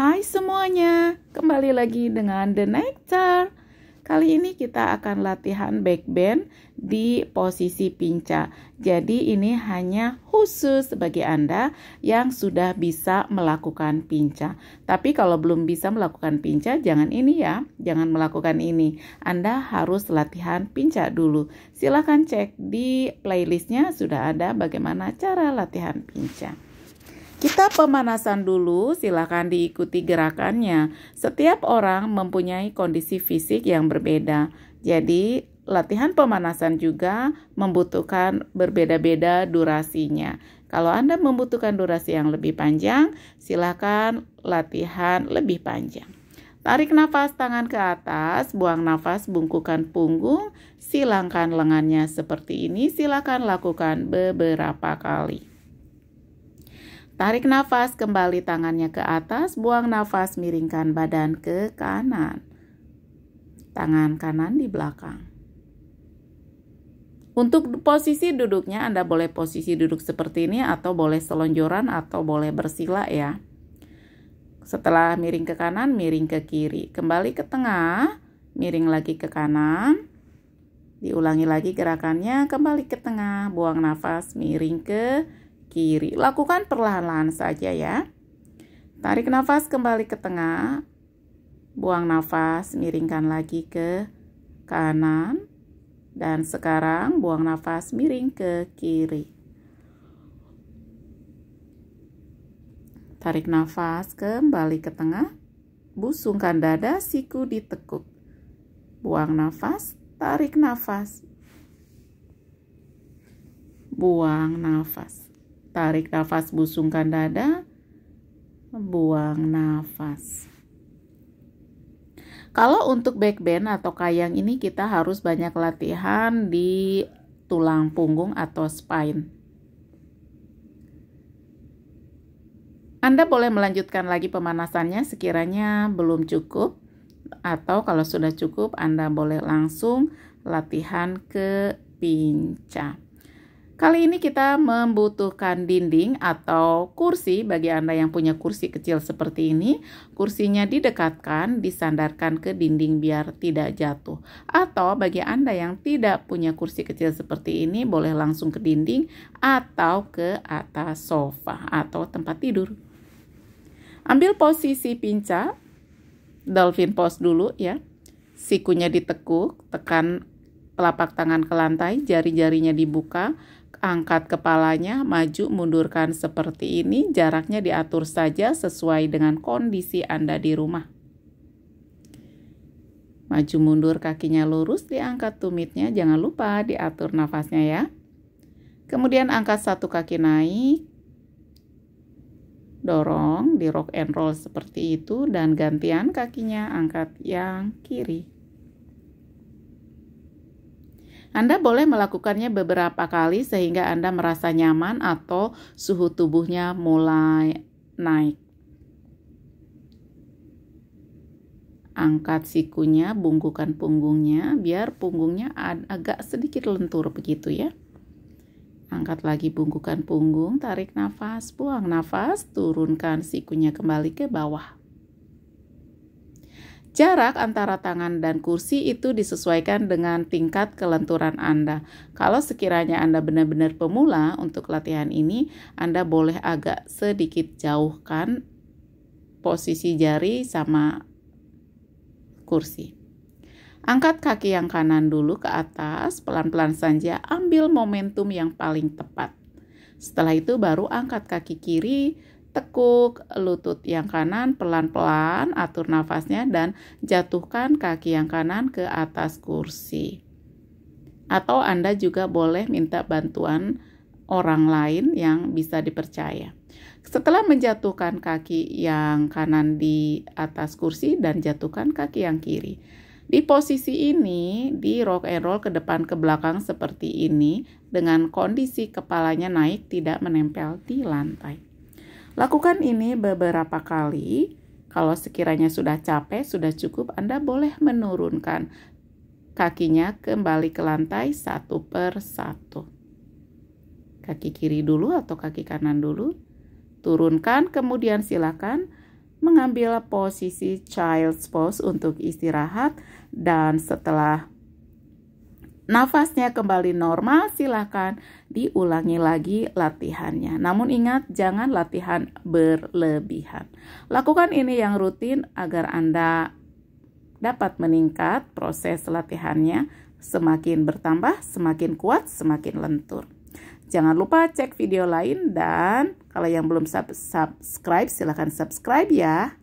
Hai semuanya, kembali lagi dengan The Nectar. Kali ini kita akan latihan backbend di posisi pinca. Jadi ini hanya khusus bagi Anda yang sudah bisa melakukan pinca. Tapi kalau belum bisa melakukan pinca, jangan ini ya, jangan melakukan ini. Anda harus latihan pinca dulu. Silahkan cek di playlistnya sudah ada bagaimana cara latihan pinca. Kita pemanasan dulu, silakan diikuti gerakannya. Setiap orang mempunyai kondisi fisik yang berbeda. Jadi, latihan pemanasan juga membutuhkan berbeda-beda durasinya. Kalau Anda membutuhkan durasi yang lebih panjang, silakan latihan lebih panjang. Tarik nafas tangan ke atas, buang nafas bungkukan punggung, silangkan lengannya seperti ini, silakan lakukan beberapa kali. Tarik nafas, kembali tangannya ke atas, buang nafas, miringkan badan ke kanan. Tangan kanan di belakang. Untuk posisi duduknya, Anda boleh posisi duduk seperti ini atau boleh selonjoran atau boleh bersila ya. Setelah miring ke kanan, miring ke kiri. Kembali ke tengah, miring lagi ke kanan. Diulangi lagi gerakannya, kembali ke tengah, buang nafas, miring ke kiri. Lakukan perlahan-lahan saja ya. Tarik nafas kembali ke tengah. Buang nafas, miringkan lagi ke kanan. Dan sekarang buang nafas miring ke kiri. Tarik nafas kembali ke tengah. Busungkan dada, siku ditekuk. Buang nafas, tarik nafas. Buang nafas. Tarik nafas, busungkan dada, buang nafas. Kalau untuk back bend atau kayang ini kita harus banyak latihan di tulang punggung atau spine. Anda boleh melanjutkan lagi pemanasannya sekiranya belum cukup atau kalau sudah cukup Anda boleh langsung latihan ke pincang. Kali ini kita membutuhkan dinding atau kursi bagi Anda yang punya kursi kecil seperti ini. Kursinya didekatkan, disandarkan ke dinding biar tidak jatuh. Atau bagi Anda yang tidak punya kursi kecil seperti ini, boleh langsung ke dinding atau ke atas sofa atau tempat tidur. Ambil posisi pinca, dolphin pose dulu ya. Sikunya ditekuk, tekan telapak tangan ke lantai, jari-jarinya dibuka, angkat kepalanya, maju mundurkan seperti ini, jaraknya diatur saja sesuai dengan kondisi Anda di rumah. Maju mundur kakinya lurus, diangkat tumitnya, jangan lupa diatur nafasnya ya. Kemudian angkat satu kaki naik, dorong di rock and roll seperti itu dan gantian kakinya angkat yang kiri. Anda boleh melakukannya beberapa kali sehingga Anda merasa nyaman atau suhu tubuhnya mulai naik. Angkat sikunya, bungkukan punggungnya biar punggungnya agak sedikit lentur begitu ya. Angkat lagi bungkukan punggung, tarik nafas, buang nafas, turunkan sikunya kembali ke bawah. Jarak antara tangan dan kursi itu disesuaikan dengan tingkat kelenturan Anda. Kalau sekiranya Anda benar-benar pemula untuk latihan ini, Anda boleh agak sedikit jauhkan posisi jari sama kursi. Angkat kaki yang kanan dulu ke atas, pelan-pelan saja ambil momentum yang paling tepat. Setelah itu baru angkat kaki kiri tekuk lutut yang kanan pelan-pelan, atur nafasnya dan jatuhkan kaki yang kanan ke atas kursi. Atau Anda juga boleh minta bantuan orang lain yang bisa dipercaya. Setelah menjatuhkan kaki yang kanan di atas kursi dan jatuhkan kaki yang kiri. Di posisi ini, di rock and roll ke depan ke belakang seperti ini dengan kondisi kepalanya naik tidak menempel di lantai. Lakukan ini beberapa kali. Kalau sekiranya sudah capek, sudah cukup, Anda boleh menurunkan kakinya kembali ke lantai satu per satu. Kaki kiri dulu atau kaki kanan dulu. Turunkan, kemudian silakan mengambil posisi child's pose untuk istirahat dan setelah nafasnya kembali normal, silahkan diulangi lagi latihannya. Namun ingat, jangan latihan berlebihan. Lakukan ini yang rutin agar Anda dapat meningkat proses latihannya semakin bertambah, semakin kuat, semakin lentur. Jangan lupa cek video lain dan kalau yang belum subscribe silahkan subscribe ya.